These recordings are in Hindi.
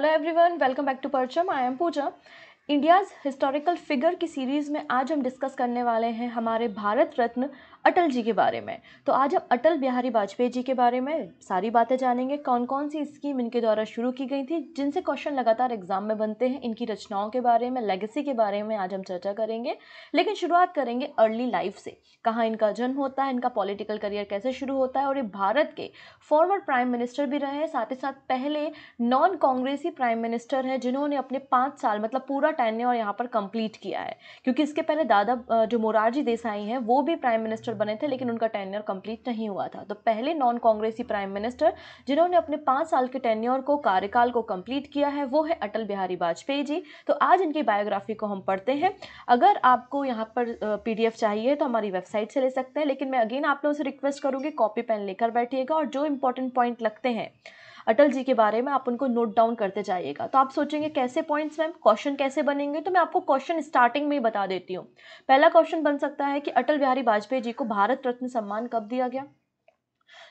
hello everyone welcome back to Parcham I am Pooja India's historical figure की सीरीज़ में आज हम डिस्कस करने वाले हैं हमारे भारत रत्न अटल जी के बारे में तो आज हम अटल बिहारी वाजपेयी जी के बारे में सारी बातें जानेंगे कौन कौन सी स्कीम इनके द्वारा शुरू की गई थी जिनसे क्वेश्चन लगातार एग्जाम में बनते हैं इनकी रचनाओं के बारे में लेगेसी के बारे में आज हम चर्चा करेंगे लेकिन शुरुआत करेंगे अर्ली लाइफ से कहाँ इनका जन्म होता है इनका पॉलिटिकल करियर कैसे शुरू होता है और ये भारत के फॉर्मर प्राइम मिनिस्टर भी रहे हैं साथ ही साथ पहले नॉन कांग्रेसी प्राइम मिनिस्टर हैं जिन्होंने अपने पाँच साल मतलब पूरा टैन्य और यहाँ पर कंप्लीट किया है क्योंकि इसके पहले दादा जो मोरारजी देसाई हैं वो भी प्राइम मिनिस्टर मिनिस्टर बने थे लेकिन उनका टेन्यर कंप्लीट नहीं हुआ था तो पहले नॉन कांग्रेसी प्राइम मिनिस्टर जिन्होंने अपने पाँच साल के टेन्योर को कार्यकाल को कंप्लीट किया है वो है अटल बिहारी वाजपेयी जी तो आज इनकी बायोग्राफी को हम पढ़ते हैं अगर आपको यहाँ पर पी चाहिए तो हमारी वेबसाइट से ले सकते हैं लेकिन मैं अगेन आप लोगों से रिक्वेस्ट करूँगी कॉपी पेन लेकर बैठिएगा और जो इंपॉर्टेंट पॉइंट लगते हैं अटल जी के बारे में आप उनको नोट डाउन करते जाइएगा तो आप सोचेंगे कैसे पॉइंट्स मैम क्वेश्चन कैसे बनेंगे तो मैं आपको क्वेश्चन स्टार्टिंग में ही बता देती हूँ पहला क्वेश्चन बन सकता है कि अटल बिहारी वाजपेयी जी को भारत रत्न सम्मान कब दिया गया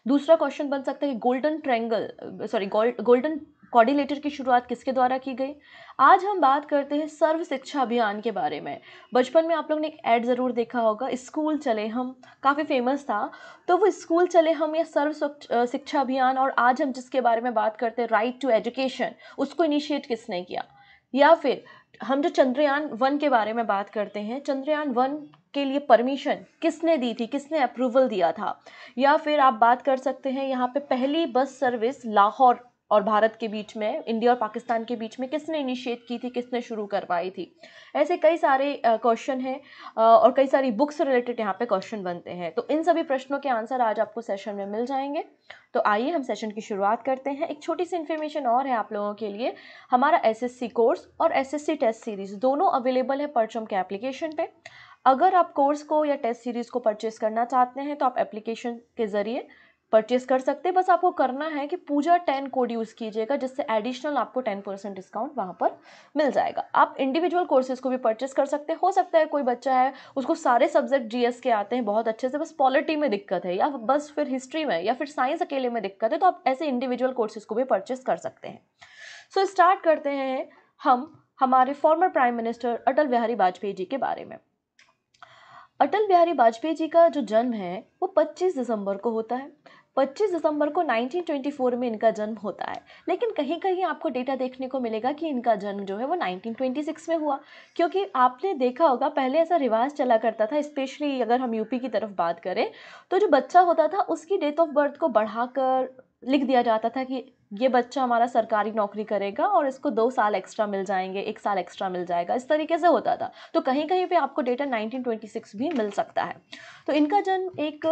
दूसरा क्वेश्चन बन सकता है कि golden triangle sorry golden quadrilateral की शुरुआत किसके द्वारा की गई आज हम बात करते हैं सर्व शिक्षा अभियान के बारे में बचपन में आप लोग ने एक ऐड ज़रूर देखा होगा स्कूल चले हम काफ़ी फेमस था तो वो स्कूल चले हम या सर्व शिक्षा अभियान और आज हम जिसके बारे में बात करते हैं राइट टू एजुकेशन उसको इनिशिएट किसने किया या फिर हम जो चंद्रयान वन के बारे में बात करते हैं चंद्रयान वन के लिए परमिशन किसने दी थी किसने अप्रूवल दिया था या फिर आप बात कर सकते हैं यहाँ पे पहली बस सर्विस लाहौर और भारत के बीच में इंडिया और पाकिस्तान के बीच में किसने इनिशिएट की थी किसने शुरू करवाई थी ऐसे कई सारे क्वेश्चन हैं और कई सारी बुक्स रिलेटेड यहाँ पे क्वेश्चन बनते हैं तो इन सभी प्रश्नों के आंसर आज आपको सेशन में मिल जाएंगे तो आइए हम सेशन की शुरुआत करते हैं एक छोटी सी इन्फॉर्मेशन और है आप लोगों के लिए हमारा एस कोर्स और एस टेस्ट सीरीज़ दोनों अवेलेबल है परचम के एप्लीकेशन पर अगर आप कोर्स को या टेस्ट सीरीज़ को परचेज़ करना चाहते हैं तो आप एप्लीकेशन के ज़रिए परचेस कर सकते हैं बस आपको करना है कि पूजा टेन कोड यूज़ कीजिएगा जिससे एडिशनल आपको टेन परसेंट डिस्काउंट वहाँ पर मिल जाएगा आप इंडिविजुअल कोर्सेज को भी परचेस कर सकते हैं हो सकता है कोई बच्चा है उसको सारे सब्जेक्ट जीएस के आते हैं बहुत अच्छे से बस पॉलिटी में दिक्कत है या बस फिर हिस्ट्री में या फिर साइंस अकेले में दिक्कत है तो आप ऐसे इंडिविजुअल कोर्सेज को भी परचेस कर सकते हैं सो so, स्टार्ट करते हैं हम हमारे former prime minister Atal Bihari Vajpayee ji के बारे में अटल बिहारी वाजपेयी जी का जो जन्म है वो 25 दिसंबर को होता है 25 दिसंबर को 1924 में इनका जन्म होता है लेकिन कहीं कहीं आपको डेटा देखने को मिलेगा कि इनका जन्म जो है वो 1926 में हुआ क्योंकि आपने देखा होगा पहले ऐसा रिवाज चला करता था स्पेशली अगर हम यूपी की तरफ बात करें तो जो बच्चा होता था उसकी डेट ऑफ बर्थ को बढ़ाकर लिख दिया जाता था कि ये बच्चा हमारा सरकारी नौकरी करेगा और इसको दो साल एक्स्ट्रा मिल जाएंगे एक साल एक्स्ट्रा मिल जाएगा इस तरीके से होता था तो कहीं कहीं पे आपको डेटा 1926 भी मिल सकता है तो इनका जन्म एक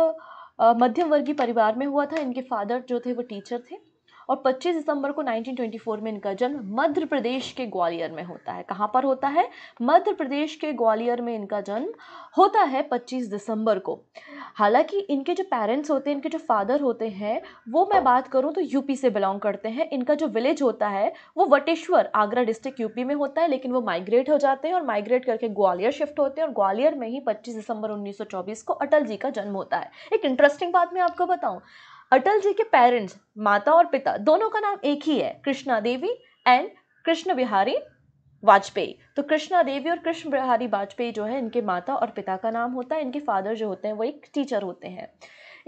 मध्यम वर्गीय परिवार में हुआ था इनके फादर जो थे वो टीचर थे और 25 दिसंबर को 1924 में इनका जन्म मध्य प्रदेश के ग्वालियर में होता है कहाँ पर होता है मध्य प्रदेश के ग्वालियर में इनका जन्म होता है 25 दिसंबर को हालांकि इनके जो पेरेंट्स होते हैं इनके जो फादर होते हैं वो मैं बात करूँ तो यूपी से बिलोंग करते हैं इनका जो विलेज होता है वो वटेश्वर आगरा डिस्ट्रिक्ट यूपी में होता है लेकिन वो माइग्रेट हो जाते हैं और माइग्रेट करके ग्वालियर शिफ्ट होते हैं और ग्वालियर में ही पच्चीस दिसंबर उन्नीस को अटल जी का जन्म होता है एक इंटरेस्टिंग बात मैं आपको बताऊँ अटल जी के पेरेंट्स माता और पिता दोनों का नाम एक ही है कृष्णा देवी एंड कृष्ण बिहारी वाजपेयी तो कृष्णा देवी और कृष्ण बिहारी वाजपेयी जो है इनके माता और पिता का नाम होता है इनके फादर जो होते हैं वो एक टीचर होते हैं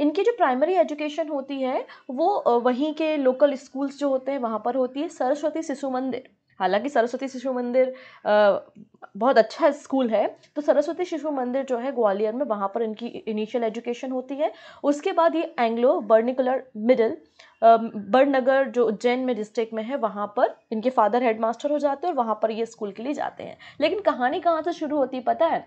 इनकी जो प्राइमरी एजुकेशन होती है वो वहीं के लोकल स्कूल्स जो होते हैं वहाँ पर होती है सरस्वती शिशु मंदिर हालांकि सरस्वती शिशु मंदिर बहुत अच्छा स्कूल है तो सरस्वती शिशु मंदिर जो है ग्वालियर में वहाँ पर इनकी इनिशियल एजुकेशन होती है उसके बाद ये एंग्लो बर्निकुलर मिडिल बड़नगर जो उज्जैन में डिस्ट्रिक्ट में है वहाँ पर इनके फादर हेडमास्टर हो जाते हैं और वहाँ पर ये स्कूल के लिए जाते हैं लेकिन कहानी कहाँ से शुरू होती पता है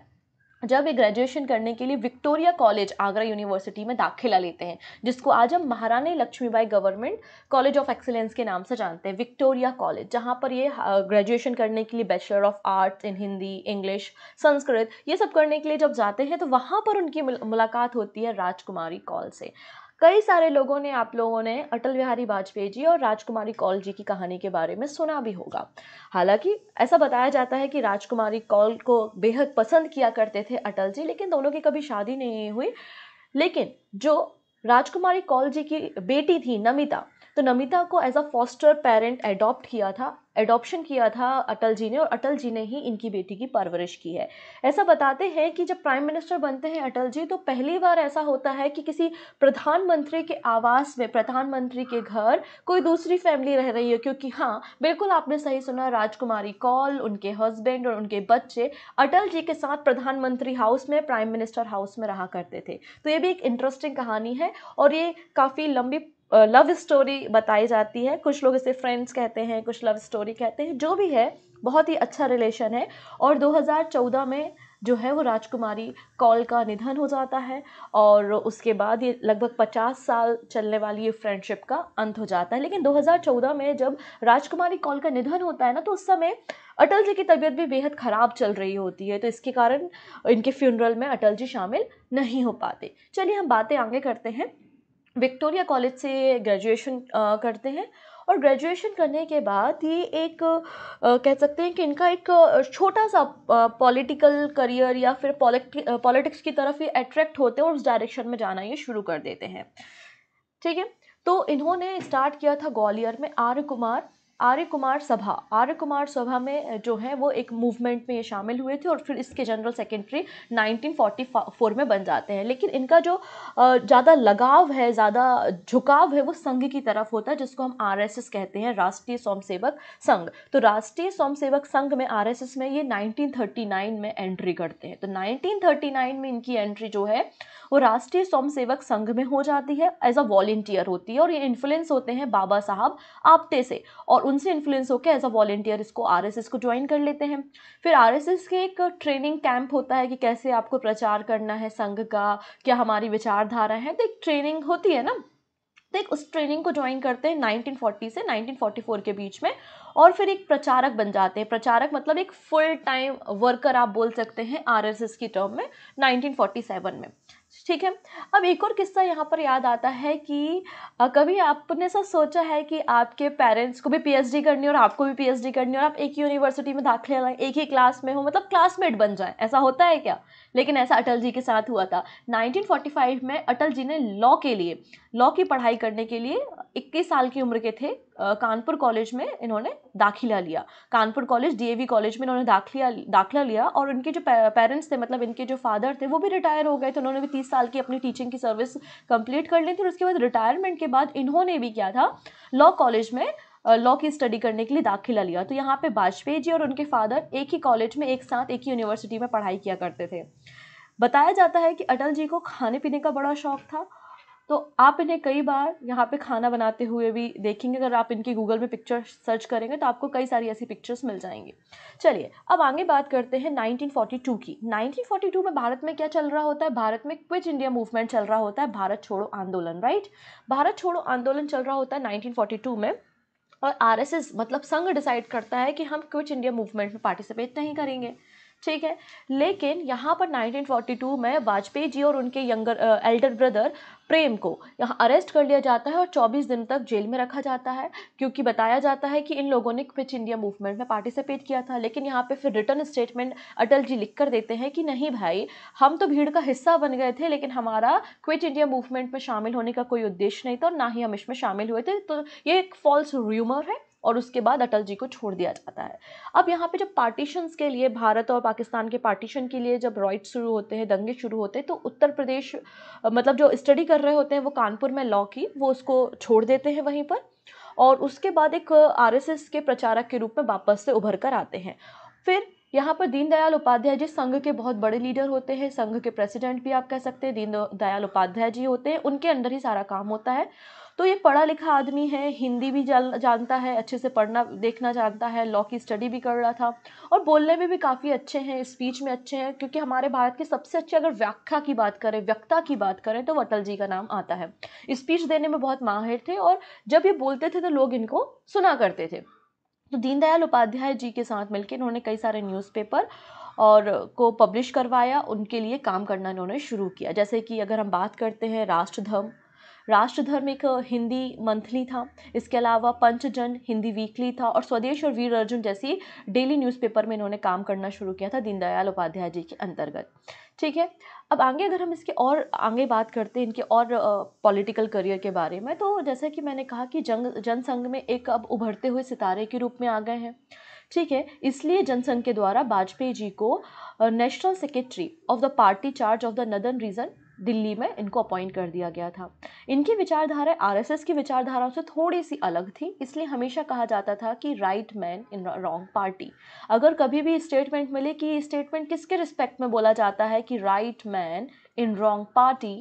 जब वे ग्रेजुएशन करने के लिए विक्टोरिया कॉलेज आगरा यूनिवर्सिटी में दाखिला लेते हैं जिसको आज हम Maharani Laxmibai government college of excellence के नाम से जानते हैं विक्टोरिया कॉलेज जहाँ पर ये ग्रेजुएशन करने के लिए bachelor of arts in Hindi English Sanskrit ये सब करने के लिए जब जाते हैं तो वहाँ पर उनकी मुलाकात होती है राजकुमारी कॉल से कई सारे लोगों ने आप लोगों ने अटल बिहारी वाजपेयी जी और राजकुमारी कौल जी की कहानी के बारे में सुना भी होगा हालांकि ऐसा बताया जाता है कि राजकुमारी कौल को बेहद पसंद किया करते थे अटल जी लेकिन दोनों की कभी शादी नहीं हुई लेकिन जो राजकुमारी कौल जी की बेटी थी नमिता तो नमिता को as a foster parent adopt किया था एडॉप्शन किया था अटल जी ने और अटल जी ने ही इनकी बेटी की परवरिश की है ऐसा बताते हैं कि जब प्राइम मिनिस्टर बनते हैं अटल जी तो पहली बार ऐसा होता है कि किसी प्रधानमंत्री के आवास में प्रधानमंत्री के घर कोई दूसरी फैमिली रह रही है क्योंकि हाँ बिल्कुल आपने सही सुना राजकुमारी कौल उनके हस्बैंड और उनके बच्चे अटल जी के साथ प्रधानमंत्री हाउस में प्राइम मिनिस्टर हाउस में रहा करते थे तो ये भी एक इंटरेस्टिंग कहानी है और ये काफ़ी लंबी लव स्टोरी बताई जाती है कुछ लोग इसे फ्रेंड्स कहते हैं कुछ लव स्टोरी कहते हैं जो भी है बहुत ही अच्छा रिलेशन है और 2014 में जो है वो राजकुमारी कौल का निधन हो जाता है और उसके बाद ये लगभग 50 साल चलने वाली ये फ्रेंडशिप का अंत हो जाता है लेकिन 2014 में जब राजकुमारी कौल का निधन होता है ना तो उस समय अटल जी की तबीयत भी बेहद ख़राब चल रही होती है तो इसके कारण इनके फ्यूनरल में अटल जी शामिल नहीं हो पाते चलिए हम बातें आगे करते हैं विक्टोरिया कॉलेज से ग्रेजुएशन करते हैं और ग्रेजुएशन करने के बाद ये एक कह सकते हैं कि इनका एक छोटा सा पॉलिटिकल करियर या फिर पॉलिटिक्स की तरफ ये अट्रैक्ट होते हैं और उस डायरेक्शन में जाना ये शुरू कर देते हैं ठीक है तो इन्होंने स्टार्ट किया था ग्वालियर में आर्य कुमार आर्य कुमार सभा आर्य कुमार सभा में जो है वो एक मूवमेंट में ये शामिल हुए थे और फिर इसके जनरल सेक्रेटरी 1944 में बन जाते हैं लेकिन इनका जो ज़्यादा लगाव है ज़्यादा झुकाव है वो संघ की तरफ होता है जिसको हम आरएसएस कहते हैं राष्ट्रीय स्वयंसेवक संघ तो राष्ट्रीय स्वयंसेवक संघ में आर में ये नाइनटीन में एंट्री करते हैं तो नाइनटीन में इनकी एंट्री जो है वो राष्ट्रीय स्वयं सेवक संघ में हो जाती है एज अ वॉलेंटियर होती है और ये इन्फ्लुएंस होते हैं बाबा साहब आपते से और उनसे इन्फ्लुएंस होकर एज अ वॉलेंटियर इसको आर को ज्वाइन कर लेते हैं फिर आर के एक ट्रेनिंग कैंप होता है कि कैसे आपको प्रचार करना है संघ का क्या हमारी विचारधारा है तो एक ट्रेनिंग होती है ना तो एक उस ट्रेनिंग को ज्वाइन करते हैं 1940 से 1944 के बीच में और फिर एक प्रचारक बन जाते हैं प्रचारक मतलब एक फुल टाइम वर्कर आप बोल सकते हैं आरएसएस की टर्म में 1947 में ठीक है अब एक और किस्सा यहाँ पर याद आता है कि कभी आपने सब सोचा है कि आपके पेरेंट्स को भी पीएचडी करनी और आपको भी पीएचडी करनी और आप एक ही यूनिवर्सिटी में दाखिले लें एक ही क्लास में हो मतलब क्लासमेट बन जाए ऐसा होता है क्या लेकिन ऐसा अटल जी के साथ हुआ था 1945 में अटल जी ने लॉ के लिए लॉ की पढ़ाई करने के लिए 21 साल की उम्र के थे कानपुर कॉलेज में इन्होंने दाखिला लिया कानपुर कॉलेज डीएवी कॉलेज में इन्होंने दाखिला दाखिला लिया और इनके जो पेरेंट्स थे मतलब इनके जो फादर थे वो भी रिटायर हो गए थे उन्होंने भी बीस साल की अपनी टीचिंग की सर्विस कंप्लीट कर ली थी और उसके बाद रिटायरमेंट के बाद इन्होंने भी क्या था लॉ कॉलेज में लॉ की स्टडी करने के लिए दाखिला लिया तो यहाँ पे वाजपेयी जी और उनके फादर एक ही कॉलेज में एक साथ एक ही यूनिवर्सिटी में पढ़ाई किया करते थे बताया जाता है कि अटल जी को खाने पीने का बड़ा शौक था तो आप इन्हें कई बार यहाँ पे खाना बनाते हुए भी देखेंगे अगर आप इनकी गूगल में पिक्चर सर्च करेंगे तो आपको कई सारी ऐसी पिक्चर्स मिल जाएंगी चलिए अब आगे बात करते हैं 1942 की 1942 में भारत में क्या चल रहा होता है भारत में क्विच इंडिया मूवमेंट चल रहा होता है भारत छोड़ो आंदोलन राइट भारत छोड़ो आंदोलन चल रहा होता है नाइनटीन में और आर मतलब संघ डिसाइड करता है कि हम क्विच इंडिया मूवमेंट में पार्टिसिपेट नहीं करेंगे ठीक है लेकिन यहाँ पर 1942 में वाजपेयी जी और उनके यंगर एल्डर ब्रदर प्रेम को यहाँ अरेस्ट कर लिया जाता है और 24 दिन तक जेल में रखा जाता है क्योंकि बताया जाता है कि इन लोगों ने क्विच इंडिया मूवमेंट में पार्टिसिपेट किया था लेकिन यहाँ पे फिर रिटर्न स्टेटमेंट अटल जी लिख कर देते हैं कि नहीं भाई हम तो भीड़ का हिस्सा बन गए थे लेकिन हमारा क्विट इंडिया मूवमेंट में शामिल होने का कोई उद्देश्य नहीं था और ना ही हम इसमें शामिल हुए थे तो ये एक फॉल्स र्यूमर है और उसके बाद अटल जी को छोड़ दिया जाता है अब यहाँ पे जब पार्टीशंस के लिए भारत और पाकिस्तान के पार्टीशन के लिए जब राइट शुरू होते हैं दंगे शुरू होते हैं तो उत्तर प्रदेश मतलब जो स्टडी कर रहे होते हैं वो कानपुर में लॉ की वो उसको छोड़ देते हैं वहीं पर और उसके बाद एक आरएसएस के प्रचारक के रूप में वापस से उभर कर आते हैं फिर यहाँ पर दीनदयाल उपाध्याय जी संघ के बहुत बड़े लीडर होते हैं संघ के प्रेसिडेंट भी आप कह सकते हैं दीनदयाल उपाध्याय जी होते हैं उनके अंडर ही सारा काम होता है तो ये पढ़ा लिखा आदमी है हिंदी भी जान जानता है अच्छे से पढ़ना देखना जानता है लॉ की स्टडी भी कर रहा था और बोलने में भी काफ़ी अच्छे हैं स्पीच में अच्छे हैं क्योंकि हमारे भारत के सबसे अच्छे अगर व्याख्या की बात करें व्यक्ता की बात करें तो अटल जी का नाम आता है स्पीच देने में बहुत माहिर थे और जब ये बोलते थे तो लोग इनको सुना करते थे तो दीनदयाल उपाध्याय जी के साथ मिलकर इन्होंने कई सारे न्यूज़पेपर और को पब्लिश करवाया उनके लिए काम करना इन्होंने शुरू किया जैसे कि अगर हम बात करते हैं राष्ट्रधर्म राष्ट्रधर्म एक हिंदी मंथली था इसके अलावा पंचजन हिंदी वीकली था और स्वदेश और वीर अर्जुन जैसी डेली न्यूज़पेपर में इन्होंने काम करना शुरू किया था दीनदयाल उपाध्याय जी के अंतर्गत ठीक है अब आगे अगर हम इसके और आगे बात करते हैं इनके और पॉलिटिकल करियर के बारे में तो जैसा कि मैंने कहा कि जंग जनसंघ में एक अब उभरते हुए सितारे के रूप में आ गए हैं ठीक है इसलिए जनसंघ के द्वारा वाजपेयी जी को national secretary of the party charge of the northern region Delhi में इनको अपॉइंट कर दिया गया था इनकी विचारधारा आरएसएस की विचारधाराओं से थोड़ी सी अलग थी इसलिए हमेशा कहा जाता था कि right man in wrong party अगर कभी भी स्टेटमेंट मिले कि स्टेटमेंट किसके रिस्पेक्ट में बोला जाता है कि right man in wrong party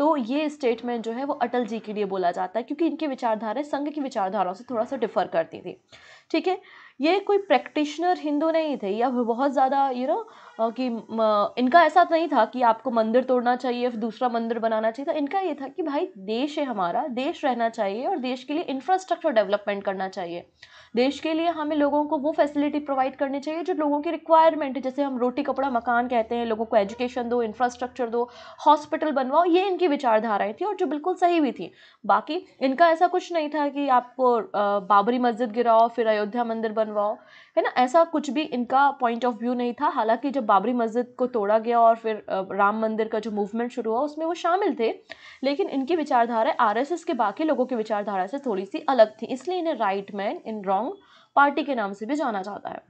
तो ये स्टेटमेंट जो है वो अटल जी के लिए बोला जाता है क्योंकि इनकी विचारधाराएं संघ की विचारधाराओं से थोड़ा सा डिफर करती थी ठीक है ये कोई प्रैक्टिशनर हिंदू नहीं थे या बहुत ज़्यादा यू नो कि इनका ऐसा नहीं था कि आपको मंदिर तोड़ना चाहिए दूसरा मंदिर बनाना चाहिए था तो इनका ये था कि भाई देश है हमारा देश रहना चाहिए और देश के लिए इंफ्रास्ट्रक्चर डेवलपमेंट करना चाहिए देश के लिए हमें लोगों को वो फैसिलिटी प्रोवाइड करनी चाहिए जो लोगों की रिक्वायरमेंट है जैसे हम रोटी कपड़ा मकान कहते हैं लोगों को एजुकेशन दो इंफ्रास्ट्रक्चर दो हॉस्पिटल बनवाओ ये इनकी विचारधाराएं थी और जो बिल्कुल सही भी थी बाकी इनका ऐसा कुछ नहीं था कि आपको बाबरी मस्जिद गिराओ फिर अयोध्या मंदिर बनवाओ है ना ऐसा कुछ भी इनका पॉइंट ऑफ व्यू नहीं था हालांकि जब बाबरी मस्जिद को तोड़ा गया और फिर राम मंदिर का जो मूवमेंट शुरू हुआ उसमें वो शामिल थे लेकिन इनकी विचारधारा आर के बाकी लोगों की विचारधारा से थोड़ी सी अलग थी इसलिए इन्हें right man in wrong party के नाम से भी जाना जाता है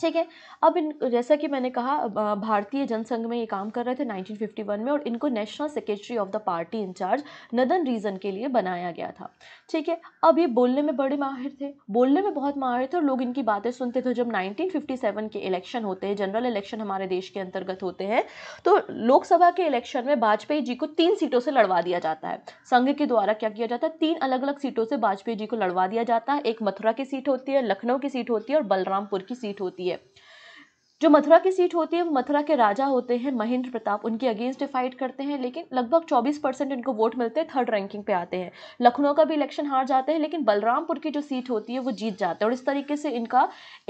ठीक है अब इन जैसा कि मैंने कहा भारतीय जनसंघ में ये काम कर रहे थे 1951 में और इनको national secretary of the party incharge northern region के लिए बनाया गया था ठीक है अब ये बोलने में बड़े माहिर थे बोलने में बहुत माहिर थे और लोग इनकी बातें सुनते थे जब 1957 के इलेक्शन होते हैं जनरल इलेक्शन हमारे देश के अंतर्गत होते हैं तो लोकसभा के इलेक्शन में वाजपेयी जी को तीन सीटों से लड़वा दिया जाता है संघ के द्वारा क्या किया जाता है तीन अलग अलग सीटों से वाजपेयी जी को लड़वा दिया जाता है एक मथुरा की सीट होती है लखनऊ की सीट होती है और बलरामपुर की सीट होती है होती है जो मथुरा की सीट होती है वो मथुरा के राजा होते हैं महेंद्र प्रताप उनके अगेंस्ट फाइट करते हैं लेकिन लगभग 24 परसेंट इनको वोट मिलते हैं थर्ड रैंकिंग पे आते हैं लखनऊ का भी इलेक्शन हार जाते हैं लेकिन बलरामपुर की जो सीट होती है वो जीत जाते हैं और इस तरीके से इनका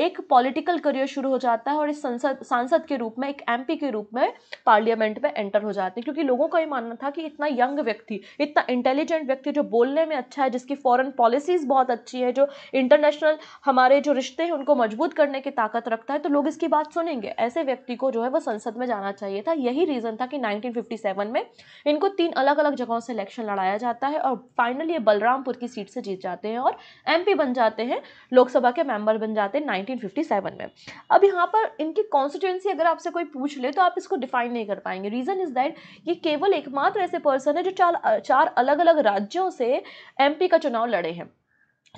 एक पॉलिटिकल करियर शुरू हो जाता है और इस संसद सांसद के रूप में एक एम के रूप में पार्लियामेंट में एंटर हो जाते हैं क्योंकि लोगों का ये मानना था कि इतना यंग व्यक्ति इतना इंटेलिजेंट व्यक्ति जो बोलने में अच्छा है जिसकी फॉरन पॉलिसीज़ बहुत अच्छी है जो इंटरनेशनल हमारे जो रिश्ते हैं उनको मजबूत करने की ताकत रखता है तो लोग इसकी बात सुन सुनेंगे ऐसे व्यक्ति को जो है वो संसद में जाना चाहिए था यही रीज़न था कि 1957 में इनको तीन अलग अलग जगहों से इलेक्शन लड़ाया जाता है और फाइनली ये बलरामपुर की सीट से जीत जाते हैं और एम बन जाते हैं लोकसभा के मेंबर बन जाते हैं नाइनटीन में अब यहाँ पर इनकी कॉन्स्टिट्यूंसी अगर आपसे कोई पूछ ले तो आप इसको डिफाइन नहीं कर पाएंगे रीज़न इज़ दैट ये केवल एकमात्र ऐसे पर्सन है जो चार चार अलग अलग राज्यों से एम का चुनाव लड़े हैं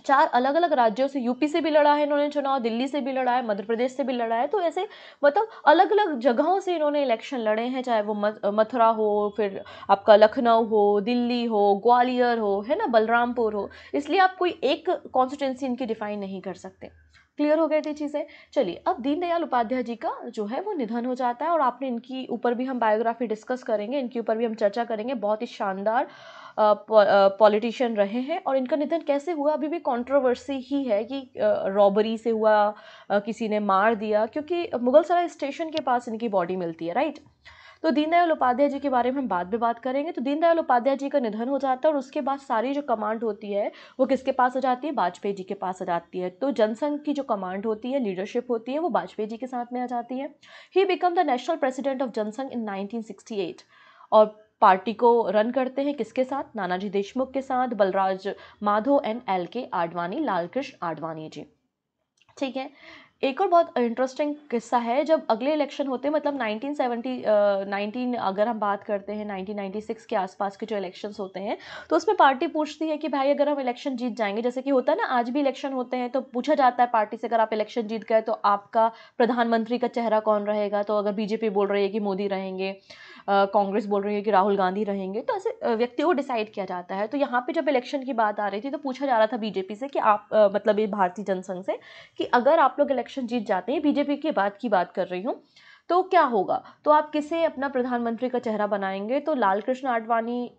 चार अलग अलग राज्यों से यूपी से भी लड़ा है इन्होंने चुनाव दिल्ली से भी लड़ा है मध्य प्रदेश से भी लड़ा है तो ऐसे मतलब अलग अलग जगहों से इन्होंने इलेक्शन लड़े हैं चाहे वो मथुरा हो फिर आपका लखनऊ हो दिल्ली हो ग्वालियर हो है ना बलरामपुर हो इसलिए आप कोई एक कॉन्स्टिट्यूंसी इनकी डिफाइन नहीं कर सकते क्लियर हो गए थे चीज़ें चलिए अब दीनदयाल उपाध्याय जी का जो है वो निधन हो जाता है और आपने इनकी ऊपर भी हम बायोग्राफी डिस्कस करेंगे इनके ऊपर भी हम चर्चा करेंगे बहुत ही शानदार पॉलिटिशियन रहे हैं और इनका निधन कैसे हुआ अभी भी कंट्रोवर्सी ही है कि रॉबरी से हुआ किसी ने मार दिया क्योंकि मुगल सराय स्टेशन के पास इनकी बॉडी मिलती है राइट तो दीनदयाल उपाध्याय जी के बारे में हम बाद में बात करेंगे तो दीनदयाल उपाध्याय जी का निधन हो जाता है और उसके बाद सारी जो कमांड होती है वो किसके पास आ जाती है वाजपेयी जी के पास आ जाती है तो जनसंघ की जो कमांड होती है लीडरशिप होती है वो वाजपेयी जी के साथ में आ जाती है he become the national president of Jana Sangh in nineteen और पार्टी को रन करते हैं किसके साथ नानाजी देशमुख के साथ बलराज माधो एंड एल के आडवाणी लालकृष्ण आडवाणी जी ठीक है एक और बहुत इंटरेस्टिंग किस्सा है जब अगले इलेक्शन होते हैं मतलब 1970 19 अगर हम बात करते हैं 1996 के आसपास के जो इलेक्शंस होते हैं तो उसमें पार्टी पूछती है कि भाई अगर हम इलेक्शन जीत जाएंगे जैसे कि होता है ना आज भी इलेक्शन होते हैं तो पूछा जाता है पार्टी से अगर आप इलेक्शन जीत गए तो आपका प्रधानमंत्री का चेहरा कौन रहेगा तो अगर बीजेपी बोल रही है कि मोदी रहेंगे कांग्रेस बोल रही है कि राहुल गांधी रहेंगे तो ऐसे व्यक्तियों को डिसाइड किया जाता है तो यहाँ पे जब इलेक्शन की बात आ रही थी तो पूछा जा रहा था बीजेपी से कि आप मतलब ये भारतीय जनसंघ से कि अगर आप लोग इलेक्शन जीत जाते हैं बीजेपी के बाद की बात कर रही हूँ तो क्या होगा तो आप किसे अपना प्रधानमंत्री का चेहरा बनाएंगे तो लाल कृष्ण आडवाणी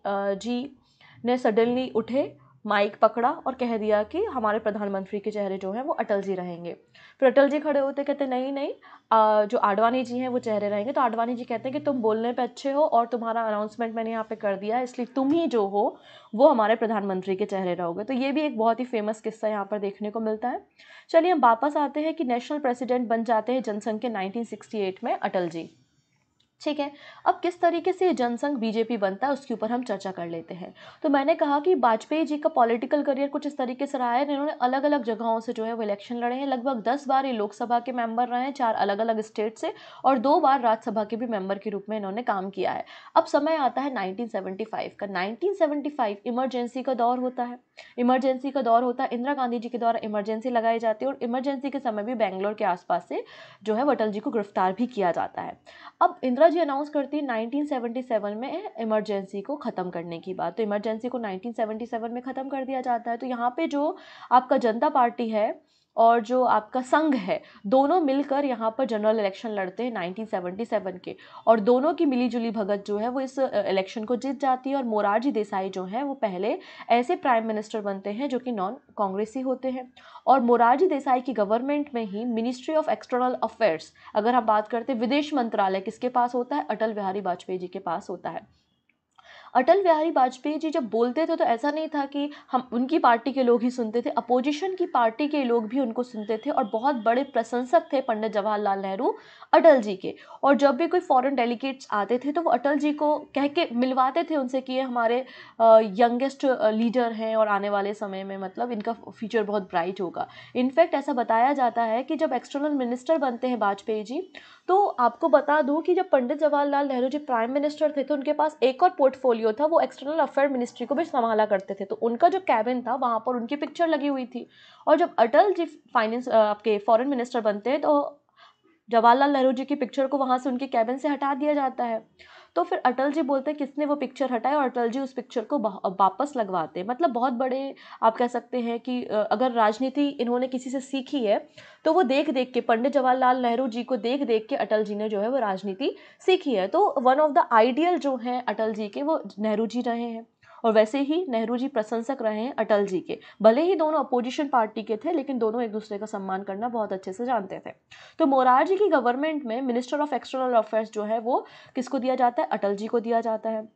जी ने सडनली उठे माइक पकड़ा और कह दिया कि हमारे प्रधानमंत्री के चेहरे जो हैं वो अटल जी रहेंगे फिर अटल जी खड़े होते कहते नहीं नहीं आ, जो आडवाणी जी हैं वो चेहरे रहेंगे तो आडवाणी जी कहते हैं कि तुम बोलने पे अच्छे हो और तुम्हारा अनाउंसमेंट मैंने यहाँ पे कर दिया है इसलिए तुम ही जो हो वो हमारे प्रधानमंत्री के चेहरे रहोगे तो ये भी एक बहुत ही फेमस किस्सा यहाँ पर देखने को मिलता है चलिए हम वापस आते हैं कि नेशनल प्रेसिडेंट बन जाते हैं जनसंघ के नाइनटीन में अटल जी ठीक है अब किस तरीके से जनसंघ बीजेपी बनता है उसके ऊपर हम चर्चा कर लेते हैं तो मैंने कहा कि वाजपेयी जी का पॉलिटिकल करियर कुछ इस तरीके से रहा है इन्होंने अलग अलग जगहों से जो है वो इलेक्शन लड़े हैं लगभग दस बार ये लोकसभा के मेंबर रहे हैं चार अलग अलग स्टेट से और दो बार राज्यसभा के भी मेंबर के रूप में इन्होंने काम किया है अब समय आता है नाइनटीन का नाइनटीन इमरजेंसी का दौर होता है इमरजेंसी का दौर होता है इंदिरा गांधी जी के द्वारा इमरजेंसी लगाई जाती है और इमरजेंसी के समय भी बेंगलोर के आसपास से जो है अटल जी को गिरफ्तार भी किया जाता है अब इंदिरा जी अनाउंस करती है नाइनटीन में इमरजेंसी को ख़त्म करने की बात तो इमरजेंसी को नाइनटीन में ख़त्म कर दिया जाता है तो यहाँ पर जो आपका जनता पार्टी है और जो आपका संघ है दोनों मिलकर यहाँ पर जनरल इलेक्शन लड़ते हैं 1977 के और दोनों की मिलीजुली भगत जो है वो इस इलेक्शन को जीत जाती है और मोरारजी देसाई जो हैं वो पहले ऐसे प्राइम मिनिस्टर बनते हैं जो कि नॉन कांग्रेसी होते हैं और मोरारजी देसाई की गवर्नमेंट में ही मिनिस्ट्री ऑफ एक्सटर्नल अफेयर्स अगर हम बात करते विदेश मंत्रालय किसके पास होता है अटल बिहारी वाजपेयी जी के पास होता है अटल बिहारी वाजपेयी जी जब बोलते थे तो ऐसा नहीं था कि हम उनकी पार्टी के लोग ही सुनते थे अपोजिशन की पार्टी के लोग भी उनको सुनते थे और बहुत बड़े प्रशंसक थे पंडित जवाहरलाल नेहरू अटल जी के और जब भी कोई फॉरेन डेलीगेट्स आते थे तो वो अटल जी को कह के मिलवाते थे उनसे कि ये हमारे यंगेस्ट लीडर हैं और आने वाले समय में मतलब इनका फ्यूचर बहुत ब्राइट होगा इनफैक्ट ऐसा बताया जाता है कि जब एक्सटर्नल मिनिस्टर बनते हैं वाजपेयी जी तो आपको बता दूं कि जब पंडित जवाहरलाल नेहरू जी प्राइम मिनिस्टर थे तो उनके पास एक और पोर्टफोलियो था वो एक्सटर्नल अफेयर मिनिस्ट्री को भी संभाला करते थे तो उनका जो कैबिन था वहाँ पर उनकी पिक्चर लगी हुई थी और जब अटल जी फाइनेंस आपके फॉरेन मिनिस्टर बनते हैं तो जवाहरलाल नेहरू जी की पिक्चर को वहाँ से उनके कैबिन से हटा दिया जाता है तो फिर अटल जी बोलते हैं किसने वो पिक्चर हटाया और अटल जी उस पिक्चर को वापस लगवाते हैं मतलब बहुत बड़े आप कह सकते हैं कि अगर राजनीति इन्होंने किसी से सीखी है तो वो देख देख के पंडित जवाहरलाल नेहरू जी को देख देख के अटल जी ने जो है वो राजनीति सीखी है तो वन ऑफ द आइडियल जो हैं अटल जी के वो नेहरू जी रहे हैं और वैसे ही नेहरू जी प्रशंसक रहे हैं अटल जी के भले ही दोनों अपोजिशन पार्टी के थे लेकिन दोनों एक दूसरे का सम्मान करना बहुत अच्छे से जानते थे तो मोरारजी की गवर्नमेंट में मिनिस्टर ऑफ एक्सटर्नल अफेयर्स जो है वो किसको दिया जाता है अटल जी को दिया जाता है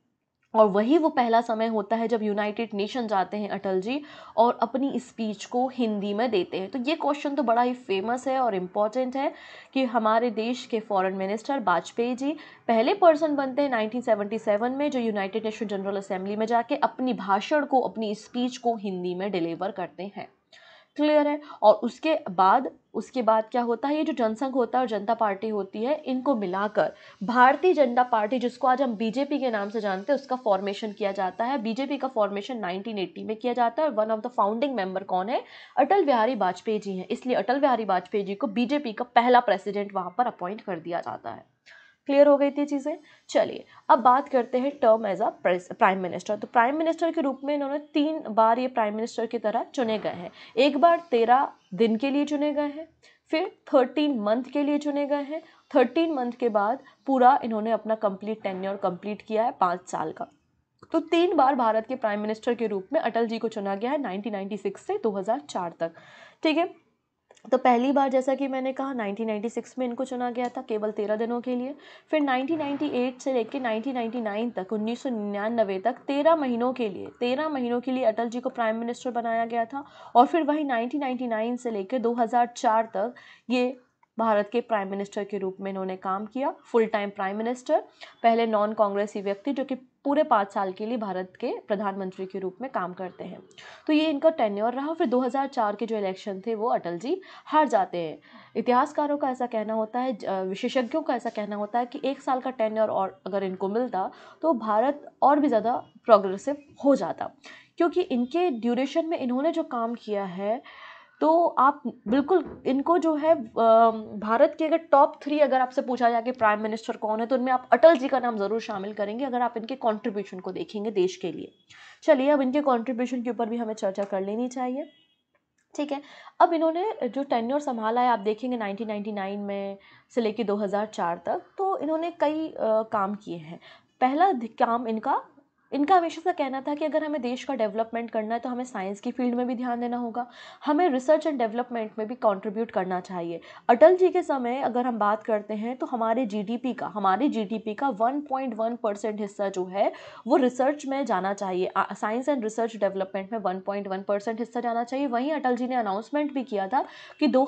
और वही वो पहला समय होता है जब यूनाइटेड नेशन जाते हैं अटल जी और अपनी स्पीच को हिंदी में देते हैं तो ये क्वेश्चन तो बड़ा ही फेमस है और इम्पॉर्टेंट है कि हमारे देश के फॉरेन मिनिस्टर वाजपेयी जी पहले पर्सन बनते हैं 1977 में जो यूनाइटेड नेशन जनरल असेंबली में जाके अपनी भाषण को अपनी स्पीच को हिंदी में डिलीवर करते हैं क्लियर है और उसके बाद उसके बाद क्या होता है ये जो जनसंघ होता है और जनता पार्टी होती है इनको मिलाकर भारतीय जनता पार्टी जिसको आज हम बीजेपी के नाम से जानते हैं उसका फॉर्मेशन किया जाता है बीजेपी का फॉर्मेशन 1980 में किया जाता है और one of the founding member कौन है अटल बिहारी वाजपेयी जी हैं इसलिए अटल बिहारी वाजपेयी जी को बीजेपी का पहला प्रेसिडेंट वहाँ पर अपॉइंट कर दिया जाता है क्लियर हो गई थी चीज़ें चलिए अब बात करते हैं term as a prime minister तो प्राइम मिनिस्टर के रूप में इन्होंने तीन बार ये प्राइम मिनिस्टर की तरह चुने गए हैं एक बार तेरह दिन के लिए चुने गए हैं फिर थर्टीन मंथ के लिए चुने गए हैं थर्टीन मंथ के बाद पूरा इन्होंने अपना कंप्लीट टेन्योर कंप्लीट किया है पाँच साल का तो तीन बार भारत के प्राइम मिनिस्टर के रूप में अटल जी को चुना गया है 1996 से 2004 तक ठीक है तो पहली बार जैसा कि मैंने कहा 1996 में इनको चुना गया था केवल तेरह दिनों के लिए फिर 1998 से लेकर 1999 तक उन्नीस तक तेरह महीनों के लिए तेरह महीनों के लिए अटल जी को प्राइम मिनिस्टर बनाया गया था और फिर वही 1999 से लेकर 2004 तक ये भारत के प्राइम मिनिस्टर के रूप में इन्होंने काम किया फुल टाइम प्राइम मिनिस्टर पहले नॉन कांग्रेसी व्यक्ति जो कि पूरे पाँच साल के लिए भारत के प्रधानमंत्री के रूप में काम करते हैं तो ये इनका टेन्योर रहा फिर 2004 के जो इलेक्शन थे वो अटल जी हार जाते हैं इतिहासकारों का ऐसा कहना होता है विशेषज्ञों का ऐसा कहना होता है कि एक साल का टेन्योर और अगर इनको मिलता तो भारत और भी ज़्यादा प्रोग्रेसिव हो जाता क्योंकि इनके ड्यूरेशन में इन्होंने जो काम किया है तो आप बिल्कुल इनको जो है भारत के अगर टॉप थ्री अगर आपसे पूछा जाए कि प्राइम मिनिस्टर कौन है तो उनमें आप अटल जी का नाम ज़रूर शामिल करेंगे अगर आप इनके कंट्रीब्यूशन को देखेंगे देश के लिए चलिए अब इनके कंट्रीब्यूशन के ऊपर भी हमें चर्चा कर लेनी चाहिए ठीक है अब इन्होंने जो टेन्योर संभाला है आप देखेंगे 1999 में से लेके 2004 तक तो इन्होंने कई आ, काम किए हैं पहला काम इनका इनका हमेशा सा कहना था कि अगर हमें देश का डेवलपमेंट करना है तो हमें साइंस की फील्ड में भी ध्यान देना होगा हमें रिसर्च एंड डेवलपमेंट में भी कंट्रीब्यूट करना चाहिए अटल जी के समय अगर हम बात करते हैं तो हमारे जीडीपी का हमारे जीडीपी का 1.1 परसेंट हिस्सा जो है वो रिसर्च में जाना चाहिए साइंस एंड रिसर्च डेवलपमेंट में वन परसेंट हिस्सा जाना चाहिए वहीं अटल जी ने अनाउंसमेंट भी किया था कि दो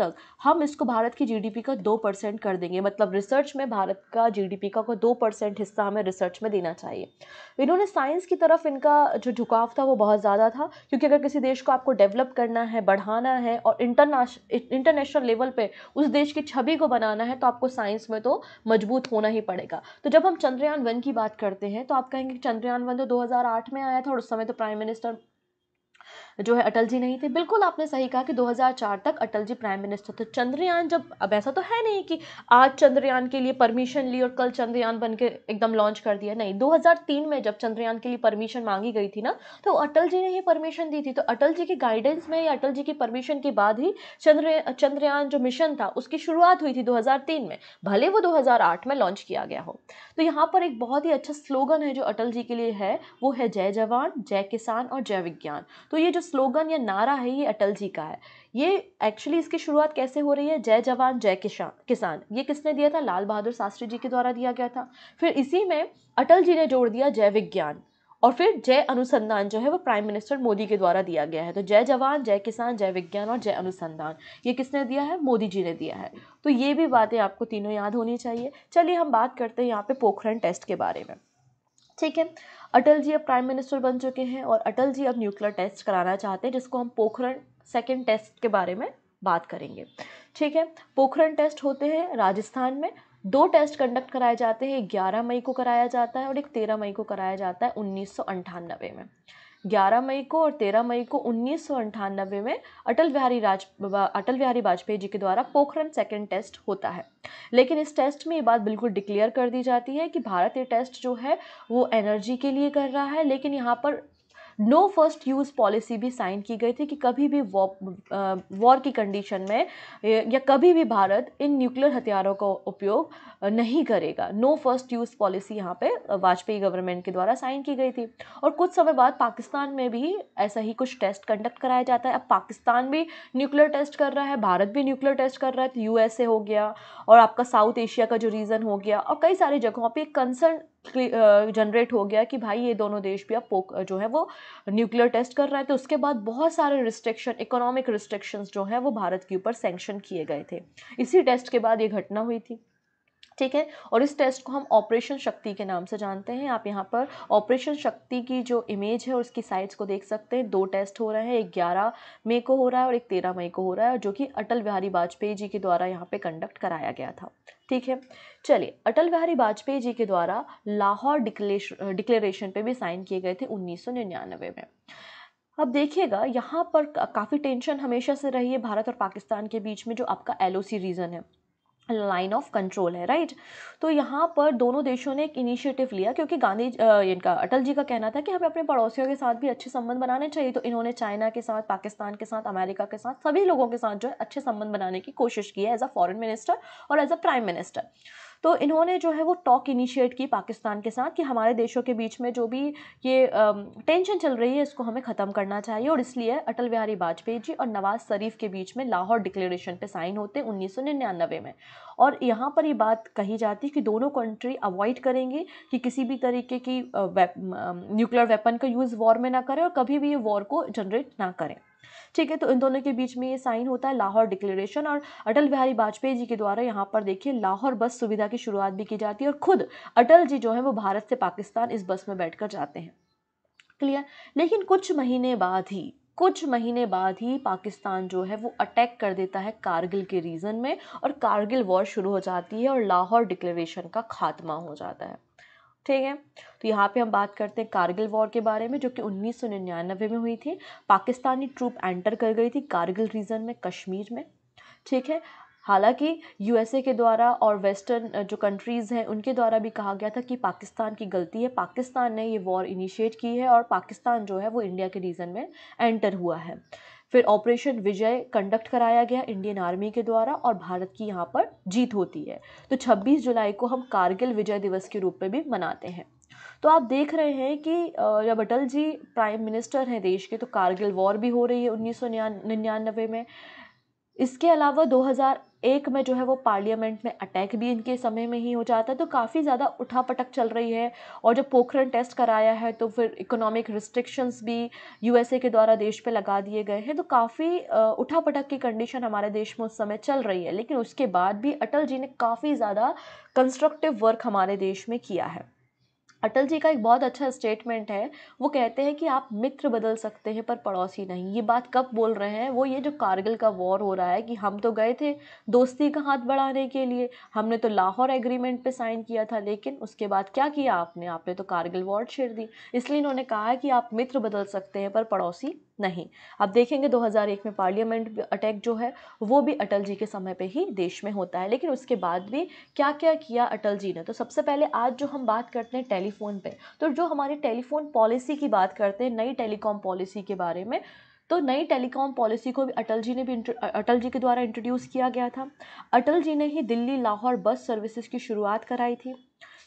तक हम इसको भारत की जी का दो परसेंट कर देंगे मतलब रिसर्च में भारत का जी का को दो परसेंट हिस्सा हमें रिसर्च में देना चाहिए इन्होंने साइंस की तरफ इनका जो झुकाव था वो बहुत ज़्यादा था क्योंकि अगर किसी देश को आपको डेवलप करना है बढ़ाना है और इंटरनेश इंटरनेशनल लेवल पर उस देश की छवि को बनाना है तो आपको साइंस में तो मजबूत होना ही पड़ेगा तो जब हम चंद्रयान वन की बात करते हैं तो आप कहेंगे चंद्रयान वन तो दो में आया था और उस समय तो प्राइम मिनिस्टर जो है अटल जी नहीं थे बिल्कुल आपने सही कहा कि 2004 तक अटल जी प्राइम मिनिस्टर थे चंद्रयान जब अब ऐसा तो है नहीं कि आज चंद्रयान के लिए परमिशन ली और कल चंद्रयान बन के एकदम लॉन्च कर दिया नहीं 2003 में जब चंद्रयान के लिए परमिशन मांगी गई थी ना तो अटल जी ने ही परमिशन दी थी तो अटल जी की गाइडेंस में या अटल जी की परमिशन के बाद ही चंद्र चंद्रयान जो मिशन था उसकी शुरुआत हुई थी दो में भले वो दो में लॉन्च किया गया हो तो यहाँ पर एक बहुत ही अच्छा स्लोगन है जो अटल जी के लिए है वो है जय जवान जय किसान और जय विज्ञान तो ये जो स्लोगन या नारा है ये अटल जी का है ये एक्चुअली इसकी शुरुआत कैसे हो रही है जय जवान जय किसान किसान ये किसने दिया था लाल बहादुर शास्त्री जी के द्वारा दिया गया था फिर इसी में अटल जी ने जोड़ दिया जय विज्ञान और फिर जय अनुसंधान जो है वो प्राइम मिनिस्टर मोदी के द्वारा दिया गया है तो जय जवान जय किसान जय विज्ञान और जय अनुसंधान ये किसने दिया है मोदी जी ने दिया है तो ये भी बातें आपको तीनों याद होनी चाहिए चलिए हम बात करते हैं यहाँ पे पोखरण टेस्ट के बारे में ठीक है अटल जी अब प्राइम मिनिस्टर बन चुके हैं और अटल जी अब न्यूक्लियर टेस्ट कराना चाहते हैं जिसको हम पोखरण सेकेंड टेस्ट के बारे में बात करेंगे ठीक है पोखरण टेस्ट होते हैं राजस्थान में दो टेस्ट कंडक्ट कराए जाते हैं ग्यारह मई को कराया जाता है और एक तेरह मई को कराया जाता है उन्नीस में 11 मई को और 13 मई को उन्नीस में अटल बिहारी राज अटल बिहारी वाजपेयी जी के द्वारा पोखरण सेकेंड टेस्ट होता है लेकिन इस टेस्ट में ये बात बिल्कुल डिक्लेयर कर दी जाती है कि भारत ये टेस्ट जो है वो एनर्जी के लिए कर रहा है लेकिन यहाँ पर नो फर्स्ट यूज़ पॉलिसी भी साइन की गई थी कि कभी भी वॉर की कंडीशन में या कभी भी भारत इन न्यूक्लियर हथियारों का उपयोग नहीं करेगा नो फर्स्ट यूज़ पॉलिसी यहाँ पे वाजपेयी गवर्नमेंट के द्वारा साइन की गई थी और कुछ समय बाद पाकिस्तान में भी ऐसा ही कुछ टेस्ट कंडक्ट कराया जाता है अब पाकिस्तान भी न्यूक्लियर टेस्ट कर रहा है भारत भी न्यूक्लियर टेस्ट कर रहा है तो यूएसए हो गया और आपका साउथ एशिया का जो रीज़न हो गया और कई सारी जगहों पर कंसर्न जनरेट uh, हो गया कि भाई ये दोनों देश भी अब जो है वो न्यूक्लियर टेस्ट कर रहे थे तो उसके बाद बहुत सारे रिस्ट्रिक्शन इकोनॉमिक रिस्ट्रिक्शंस जो हैं वो भारत के ऊपर सेंक्शन किए गए थे इसी टेस्ट के बाद ये घटना हुई थी ठीक है और इस टेस्ट को हम ऑपरेशन शक्ति के नाम से जानते हैं आप यहाँ पर ऑपरेशन शक्ति की जो इमेज है और उसकी साइड्स को देख सकते हैं दो टेस्ट हो रहे हैं एक ग्यारह मई को हो रहा है और एक तेरह मई को हो रहा है जो कि अटल बिहारी वाजपेयी जी के द्वारा यहाँ पे कंडक्ट कराया गया था ठीक है चलिए अटल बिहारी वाजपेयी जी के द्वारा लाहौर डिक्लेरेशन पर भी साइन किए गए थे उन्नीस में अब देखिएगा यहाँ पर काफ़ी टेंशन हमेशा से रही है भारत और पाकिस्तान के बीच में जो आपका एल रीजन है लाइन ऑफ कंट्रोल है राइट तो यहाँ पर दोनों देशों ने एक इनिशिएटिव लिया क्योंकि गांधी इनका अटल जी का कहना था कि हमें अपने पड़ोसियों के साथ भी अच्छे संबंध बनाने चाहिए तो इन्होंने चाइना के साथ पाकिस्तान के साथ अमेरिका के साथ सभी लोगों के साथ जो है अच्छे संबंध बनाने की कोशिश की है एज अ फॉरन मिनिस्टर और एज अ प्राइम मिनिस्टर तो इन्होंने जो है वो टॉक इनिशिएट की पाकिस्तान के साथ कि हमारे देशों के बीच में जो भी ये टेंशन चल रही है इसको हमें ख़त्म करना चाहिए और इसलिए अटल बिहारी वाजपेयी जी और नवाज़ शरीफ के बीच में लाहौर डिक्लेरेशन पे साइन होते हैं उन्नीस में और यहाँ पर ये बात कही जाती है कि दोनों कंट्री अवॉइड करेंगे कि किसी भी तरीके की न्यूक्लियर वेपन का यूज़ वॉर में ना करें और कभी भी ये वॉर को जनरेट ना करें ठीक है तो इन दोनों के बीच में ये साइन होता है लाहौर डिक्लेरेशन और अटल बिहारी वाजपेयी जी के द्वारा यहाँ पर देखिए लाहौर बस सुविधा की शुरुआत भी की जाती है और खुद अटल जी जो है वो भारत से पाकिस्तान इस बस में बैठकर जाते हैं क्लियर लेकिन कुछ महीने बाद ही कुछ महीने बाद ही पाकिस्तान जो है वो अटैक कर देता है कारगिल के रीजन में और कारगिल वॉर शुरू हो जाती है और लाहौर डिक्लेरेशन का खात्मा हो जाता है ठीक है तो यहाँ पे हम बात करते हैं कारगिल वॉर के बारे में जो कि 1999 में हुई थी पाकिस्तानी ट्रूप एंटर कर गई थी कारगिल रीजन में कश्मीर में ठीक है हालांकि यूएसए के द्वारा और वेस्टर्न जो कंट्रीज़ हैं उनके द्वारा भी कहा गया था कि पाकिस्तान की गलती है पाकिस्तान ने ये वॉर इनिशिएट की है और पाकिस्तान जो है वो इंडिया के रीजन में एंटर हुआ है फिर ऑपरेशन विजय कंडक्ट कराया गया इंडियन आर्मी के द्वारा और भारत की यहाँ पर जीत होती है तो 26 जुलाई को हम कारगिल विजय दिवस के रूप में भी मनाते हैं तो आप देख रहे हैं कि जब अटल जी प्राइम मिनिस्टर हैं देश के तो कारगिल वॉर भी हो रही है उन्नीस में इसके अलावा 2001 में जो है वो पार्लियामेंट में अटैक भी इनके समय में ही हो जाता है तो काफ़ी ज़्यादा उठापटक चल रही है और जब पोखरन टेस्ट कराया है तो फिर इकोनॉमिक रिस्ट्रिक्शंस भी यूएसए के द्वारा देश पे लगा दिए गए हैं तो काफ़ी उठापटक की कंडीशन हमारे देश में उस समय चल रही है लेकिन उसके बाद भी अटल जी ने काफ़ी ज़्यादा कंस्ट्रक्टिव वर्क हमारे देश में किया है अटल जी का एक बहुत अच्छा स्टेटमेंट है वो कहते हैं कि आप मित्र बदल सकते हैं पर पड़ोसी नहीं ये बात कब बोल रहे हैं वो ये जो कारगिल का वॉर हो रहा है कि हम तो गए थे दोस्ती का हाथ बढ़ाने के लिए हमने तो लाहौर एग्रीमेंट पे साइन किया था लेकिन उसके बाद क्या किया आपने आपने तो कारगिल वॉर छेड़ दी इसलिए इन्होंने कहा है कि आप मित्र बदल सकते हैं पर पड़ोसी नहीं अब देखेंगे 2001 में पार्लियामेंट अटैक जो है वो भी अटल जी के समय पे ही देश में होता है लेकिन उसके बाद भी क्या क्या किया अटल जी ने तो सबसे पहले आज जो हम बात करते हैं टेलीफोन पे तो जो हमारी टेलीफोन पॉलिसी की बात करते हैं नई टेलीकॉम पॉलिसी के बारे में तो नई टेलीकॉम पॉलिसी को भी अटल जी ने भी अटल जी के द्वारा इंट्रोड्यूस किया गया था अटल जी ने ही दिल्ली लाहौर बस सर्विसेज की शुरुआत कराई थी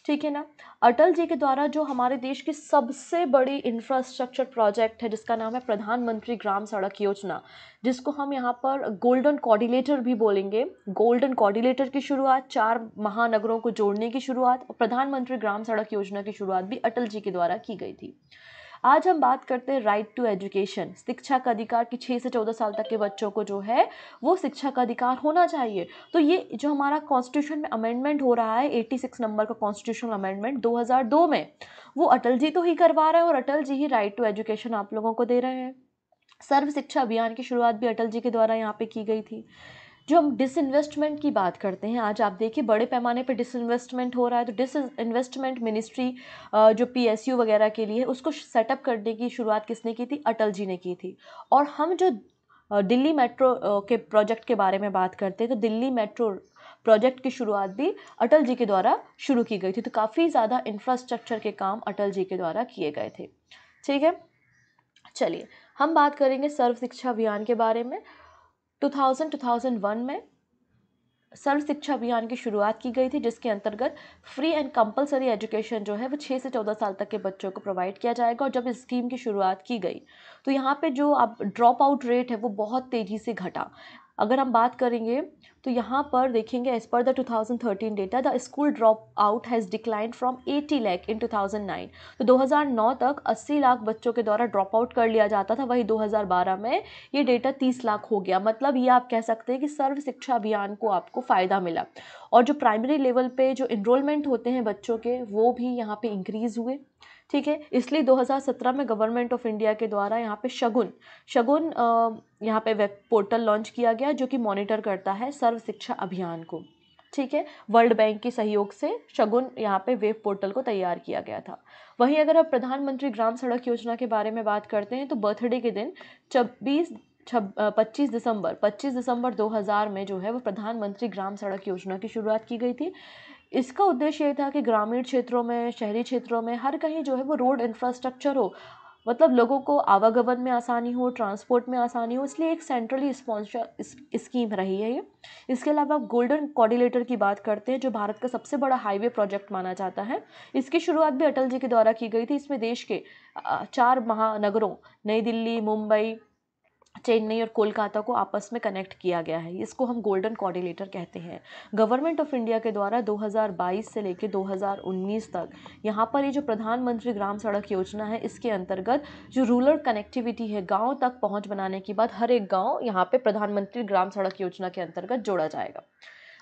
ठीक है ना अटल जी के द्वारा जो हमारे देश की सबसे बड़ी इंफ्रास्ट्रक्चर प्रोजेक्ट है जिसका नाम है प्रधानमंत्री ग्राम सड़क योजना जिसको हम यहाँ पर गोल्डन कॉर्डिलेटर भी बोलेंगे गोल्डन कॉर्डिलेटर की शुरुआत चार महानगरों को जोड़ने की शुरुआत और प्रधानमंत्री ग्राम सड़क योजना की शुरुआत भी अटल जी के द्वारा की गई थी आज हम बात करते हैं राइट टू एजुकेशन शिक्षा का अधिकार कि छः से चौदह साल तक के बच्चों को जो है वो शिक्षा का अधिकार होना चाहिए तो ये जो हमारा कॉन्स्टिट्यूशन में अमेंडमेंट हो रहा है एट्टी सिक्स नंबर का कॉन्स्टिट्यूशनल अमेंडमेंट दो हज़ार दो में वो अटल जी तो ही करवा रहे हैं और अटल जी ही राइट टू एजुकेशन आप लोगों को दे रहे हैं सर्व शिक्षा अभियान की शुरुआत भी अटल जी के द्वारा यहाँ पे की गई थी जो हम डिसइन्वेस्टमेंट की बात करते हैं आज आप देखिए बड़े पैमाने पर डिसइन्वेस्टमेंट हो रहा है तो डिसइन्वेस्टमेंट मिनिस्ट्री जो पीएसयू वगैरह के लिए उसको सेटअप करने की शुरुआत किसने की थी अटल जी ने की थी और हम जो दिल्ली मेट्रो के प्रोजेक्ट के बारे में बात करते हैं तो दिल्ली मेट्रो प्रोजेक्ट की शुरुआत भी अटल जी के द्वारा शुरू की गई थी तो काफ़ी ज़्यादा इंफ्रास्ट्रक्चर के काम अटल जी के द्वारा किए गए थे ठीक है चलिए हम बात करेंगे सर्व शिक्षा अभियान के बारे में 2000 2001 में सर्व शिक्षा अभियान की शुरुआत की गई थी जिसके अंतर्गत फ्री एंड कंपलसरी एजुकेशन जो है वो छः से चौदह साल तक के बच्चों को प्रोवाइड किया जाएगा और जब इस स्कीम की शुरुआत की गई तो यहाँ पे जो आप ड्रॉप आउट रेट है वो बहुत तेज़ी से घटा अगर हम बात करेंगे तो यहाँ पर देखेंगे as per the 2013 data the school drop out has decline from eighty lakh in two thousand nine तो दो हज़ार नौ तक अस्सी लाख बच्चों के द्वारा ड्रॉप आउट कर लिया जाता था वही दो हज़ार बारह में ये डेटा तीस लाख हो गया मतलब ये आप कह सकते हैं कि सर्व शिक्षा अभियान को आपको फ़ायदा मिला और जो प्राइमरी लेवल पर जो इनरोलमेंट होते हैं बच्चों के वो भी यहाँ पर इंक्रीज़ हुए ठीक है इसलिए 2017 में गवर्नमेंट ऑफ इंडिया के द्वारा यहाँ पे शगुन शगुन यहाँ पे वेब पोर्टल लॉन्च किया गया जो कि मॉनिटर करता है सर्व शिक्षा अभियान को ठीक है वर्ल्ड बैंक के सहयोग से शगुन यहाँ पे वेब पोर्टल को तैयार किया गया था वहीं अगर आप प्रधानमंत्री ग्राम सड़क योजना के बारे में बात करते हैं तो बर्थडे के दिन छब्बीस छब पच्चीस दिसंबर पच्चीस दिसंबर 2000 में जो है वो प्रधानमंत्री ग्राम सड़क योजना की शुरुआत की गई थी इसका उद्देश्य यह था कि ग्रामीण क्षेत्रों में शहरी क्षेत्रों में हर कहीं जो है वो रोड इंफ्रास्ट्रक्चर हो मतलब लोगों को आवागमन में आसानी हो ट्रांसपोर्ट में आसानी हो इसलिए एक सेंट्रली स्पॉन्सर स्कीम रही है ये इसके अलावा गोल्डन कॉर्डिलेटर की बात करते हैं जो भारत का सबसे बड़ा हाईवे प्रोजेक्ट माना जाता है इसकी शुरुआत भी अटल जी के द्वारा की गई थी इसमें देश के चार महानगरों नई दिल्ली मुंबई चेन्नई और कोलकाता को आपस में कनेक्ट किया गया है इसको हम गोल्डन कॉर्डिलेटर कहते हैं गवर्नमेंट ऑफ इंडिया के द्वारा 2022 से लेकर 2019 तक यहाँ पर ये जो प्रधानमंत्री ग्राम सड़क योजना है इसके अंतर्गत जो रूरल कनेक्टिविटी है गांव तक पहुँच बनाने के बाद हर एक गाँव यहाँ पर प्रधानमंत्री ग्राम सड़क योजना के अंतर्गत जोड़ा जाएगा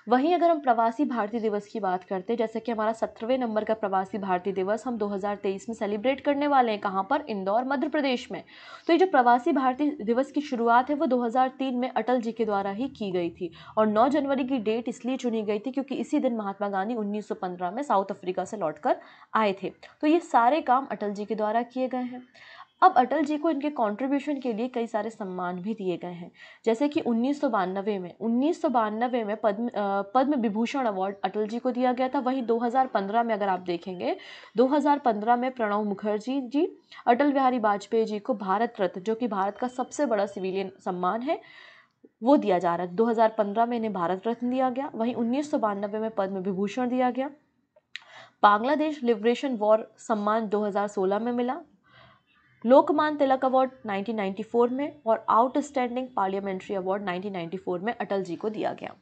वहीं अगर हम प्रवासी भारतीय दिवस की बात करते हैं जैसे कि हमारा सत्रहवें नंबर का प्रवासी भारतीय दिवस हम 2023 में सेलिब्रेट करने वाले हैं कहाँ पर इंदौर मध्य प्रदेश में तो ये जो प्रवासी भारतीय दिवस की शुरुआत है वो 2003 में अटल जी के द्वारा ही की गई थी और नौ जनवरी की डेट इसलिए चुनी गई थी क्योंकि इसी दिन महात्मा गांधी उन्नीस में साउथ अफ्रीका से लौट आए थे तो ये सारे काम अटल जी के द्वारा किए गए हैं अब अटल जी को इनके कंट्रीब्यूशन के लिए कई सारे सम्मान भी दिए गए हैं जैसे कि उन्नीस में उन्नीस में पद्म पद्म विभूषण अवार्ड अटल जी को दिया गया था वहीं 2015 में अगर आप देखेंगे 2015 में प्रणव मुखर्जी जी अटल बिहारी वाजपेयी जी को भारत रत्न जो कि भारत का सबसे बड़ा सिविलियन सम्मान है वो दिया जा रहा है दो में इन्हें भारत रत्न दिया गया वहीं उन्नीस में पद्म विभूषण दिया गया बांग्लादेश लिबरेशन वॉर सम्मान 2016 में मिला लोकमान तिलक अवार्ड 1994 में और आउटस्टैंडिंग पार्लियामेंट्री अवार्ड 1994 में अटल जी को दिया गया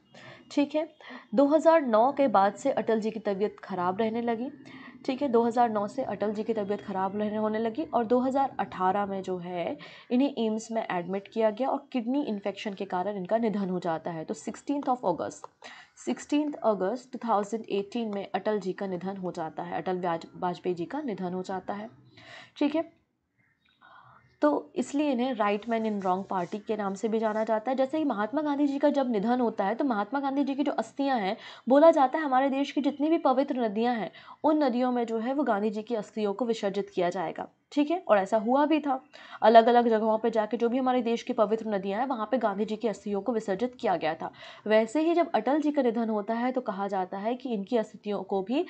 ठीक है 2009 के बाद से अटल जी की तबीयत खराब रहने लगी ठीक है 2009 से अटल जी की तबीयत ख़राब रहने होने लगी और 2018 में जो है इन्हें एम्स में एडमिट किया गया और किडनी इन्फेक्शन के कारण इनका निधन हो जाता है तो sixteen of August sixteen August two में अटल जी का निधन हो जाता है अटल वाजपेयी जी का निधन हो जाता है ठीक है तो इसलिए इन्हें right man in wrong party के नाम से भी जाना जाता है जैसे ही महात्मा गांधी जी का जब निधन होता है तो महात्मा गांधी जी की जो अस्थियाँ हैं बोला जाता है हमारे देश की जितनी भी पवित्र नदियाँ हैं उन नदियों में जो है वो गांधी जी की अस्थियों को विसर्जित किया जाएगा ठीक है और ऐसा हुआ भी था अलग अलग जगहों पर जाके जो भी हमारे देश की पवित्र नदियाँ हैं वहाँ पर गांधी जी की अस्थियों को विसर्जित किया गया था वैसे ही जब अटल जी का निधन होता है तो कहा जाता है कि इनकी अस्थियों को भी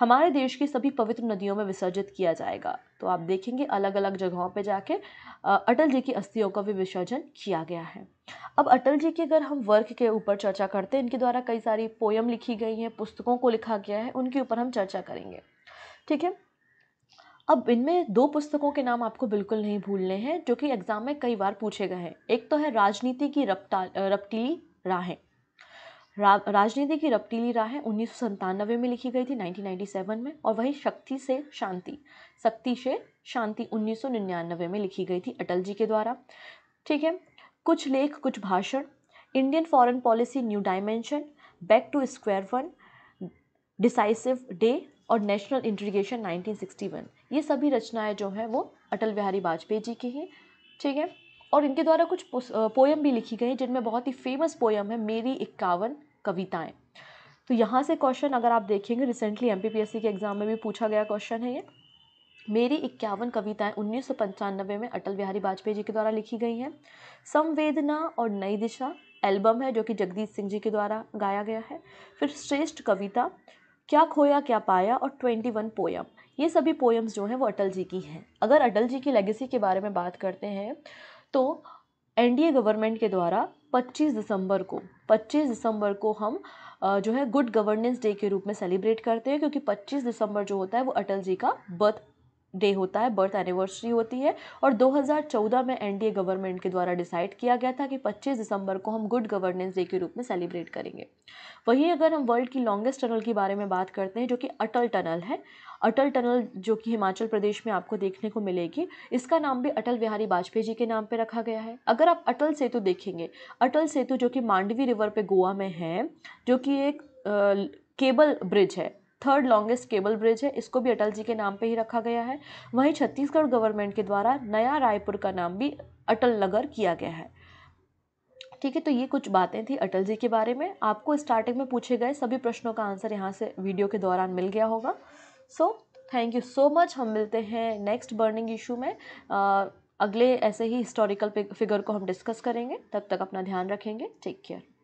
हमारे देश की सभी पवित्र नदियों में विसर्जित किया जाएगा तो आप देखेंगे अलग अलग जगहों पे जाके अटल जी की अस्थियों का भी विसर्जन किया गया है अब अटल जी के अगर हम वर्क के ऊपर चर्चा करते हैं इनके द्वारा कई सारी पोयम लिखी गई हैं पुस्तकों को लिखा गया है उनके ऊपर हम चर्चा करेंगे ठीक है अब इनमें दो पुस्तकों के नाम आपको बिल्कुल नहीं भूलने हैं जो कि एग्ज़ाम में कई बार पूछे गए हैं एक तो है राजनीति की रपटा रपटीली राहें रा, राजनीति की रपटीली है उन्नीस में लिखी गई थी 1997 में और वही शक्ति से शांति शक्ति से शांति 1999 में लिखी गई थी अटल जी के द्वारा ठीक है कुछ लेख कुछ भाषण Indian foreign policy new dimension back to square one decisive day और नेशनल इंट्रीगेशन 1961 ये सभी रचनाएं जो हैं वो अटल बिहारी वाजपेयी जी की हैं ठीक है और इनके द्वारा कुछ पोएम भी लिखी गई जिनमें बहुत ही फेमस पोएम है मेरी इक्यावन कविताएँ तो यहाँ से क्वेश्चन अगर आप देखेंगे रिसेंटली एम के एग्ज़ाम में भी पूछा गया क्वेश्चन है ये मेरी इक्यावन कविताएं उन्नीस में अटल बिहारी वाजपेयी जी के द्वारा लिखी गई हैं संवेदना और नई दिशा एल्बम है जो कि जगदीश सिंह जी के द्वारा गाया गया है फिर श्रेष्ठ कविता क्या खोया क्या पाया और ट्वेंटी वन पोयम ये सभी पोयम्स जो हैं वो अटल जी की हैं अगर अटल जी की लेगेसी के बारे में बात करते हैं तो एनडीए गवर्नमेंट के द्वारा 25 दिसंबर को 25 दिसंबर को हम जो है गुड गवर्नेंस डे के रूप में सेलिब्रेट करते हैं क्योंकि 25 दिसंबर जो होता है वो अटल जी का बर्थ डे होता है बर्थ एनिवर्सरी होती है और 2014 में एनडीए गवर्नमेंट के द्वारा डिसाइड किया गया था कि 25 दिसंबर को हम गुड गवर्नेंस डे के रूप में सेलिब्रेट करेंगे वहीं अगर हम वर्ल्ड की लॉन्गेस्ट टनल के बारे में बात करते हैं जो कि अटल टनल है अटल टनल जो कि हिमाचल प्रदेश में आपको देखने को मिलेगी इसका नाम भी अटल बिहारी वाजपेयी जी के नाम पर रखा गया है अगर आप अटल सेतु देखेंगे अटल सेतु जो कि मांडवी रिवर पर गोवा में है जो कि एक केबल ब्रिज है थर्ड लॉन्गेस्ट केबल ब्रिज है इसको भी अटल जी के नाम पे ही रखा गया है वहीं छत्तीसगढ़ गवर्नमेंट के द्वारा नया रायपुर का नाम भी अटल नगर किया गया है ठीक है तो ये कुछ बातें थी अटल जी के बारे में आपको स्टार्टिंग में पूछे गए सभी प्रश्नों का आंसर यहाँ से वीडियो के दौरान मिल गया होगा so thank you so much हम मिलते हैं नेक्स्ट बर्निंग इशू में अगले ऐसे ही हिस्टोरिकल फिगर को हम डिस्कस करेंगे तब तक अपना ध्यान रखेंगे टेक केयर